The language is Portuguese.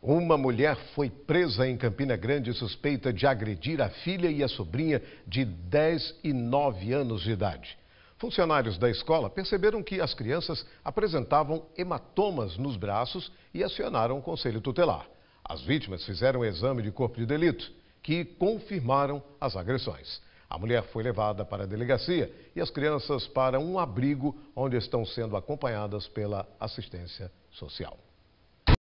Uma mulher foi presa em Campina Grande suspeita de agredir a filha e a sobrinha de 10 e 9 anos de idade. Funcionários da escola perceberam que as crianças apresentavam hematomas nos braços e acionaram o conselho tutelar. As vítimas fizeram o um exame de corpo de delito, que confirmaram as agressões. A mulher foi levada para a delegacia e as crianças para um abrigo onde estão sendo acompanhadas pela assistência social.